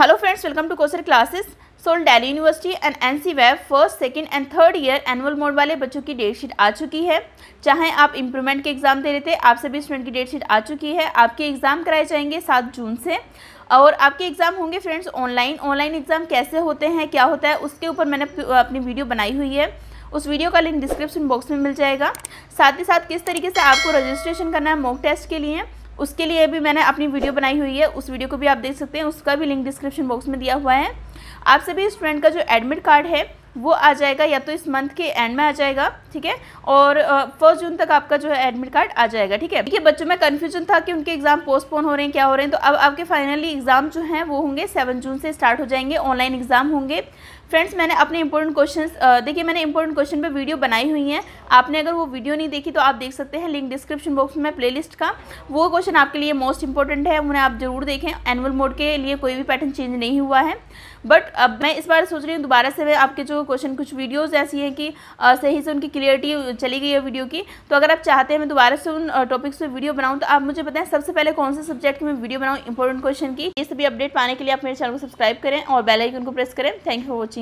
hello friends welcome to कोसर classes SOL Delhi university and N C web first second and third year annual mode वाले बच्चों की date sheet आ चुकी है चाहे आप इंप्रूवमेंट के एग्ज़ाम दे रहे थे आप सभी स्टूडेंट की डेट शीट आ चुकी है आपके एग्ज़ाम कराए जाएंगे सात जून से और आपके एग्ज़ाम होंगे फ्रेंड्स ऑनलाइन ऑनलाइन एग्ज़ाम कैसे होते हैं क्या होता है उसके ऊपर मैंने अपनी वीडियो बनाई हुई है उस वीडियो का लिंक डिस्क्रिप्शन बॉक्स में मिल जाएगा साथ ही साथ किस तरीके से आपको रजिस्ट्रेशन करना है मॉक टेस्ट के लिए उसके लिए भी मैंने अपनी वीडियो बनाई हुई है उस वीडियो को भी आप देख सकते हैं उसका भी लिंक डिस्क्रिप्शन बॉक्स में दिया हुआ है आप सभी स्टूडेंट का जो एडमिट कार्ड है वो आ जाएगा या तो इस मंथ के एंड में आ जाएगा ठीक है और फर्स्ट जून तक आपका जो है एडमिट कार्ड आ जाएगा ठीक है देखिए बच्चों में कन्फ्यूजन था कि उनके एग्जाम पोस्टपोन हो रहे हैं क्या हो रहे हैं तो अब आपके फाइनली एग्जाम जो हैं वो होंगे सेवन जून से स्टार्ट हो जाएंगे ऑनलाइन एग्जाम होंगे फ्रेंड्स मैंने अपने इंपॉर्टेंट क्वेश्चन देखिए मैंने इंपॉर्टेंट क्वेश्चन पे वीडियो बनाई हुई है आपने अगर वो वीडियो नहीं देखी तो आप देख सकते हैं लिंक डिस्क्रिप्शन बॉक्स में प्लेलिस्ट का वो क्वेश्चन आपके लिए मोस्ट इंपॉर्टेंट है उन्हें आप जरूर देखें एनुअल मोड के लिए कोई भी पैटर्न चेंज नहीं हुआ है बट अब मैं इस बार सोच रही हूँ दोबारा से आपके जो क्वेश्चन कुछ वीडियोज़ ऐसी हैं कि आ, सही से उनकी क्लियरिटी चली गई है वीडियो की तो अगर आप चाहते हैं मैं दोबारा से उन टॉपिक्स पर वीडियो बनाऊँ तो आप मुझे बताएं सबसे पहले कौन से सब्जेक्ट की मैं वीडियो बनाऊँ इंपॉर्टेंट क्वेश्चन की ये सभी अपडेट पाने के लिए आप मेरे चैनल को सब्सक्राइब करें और बेलाइकन को प्रेस करें थैंक यू फॉर वॉचिंग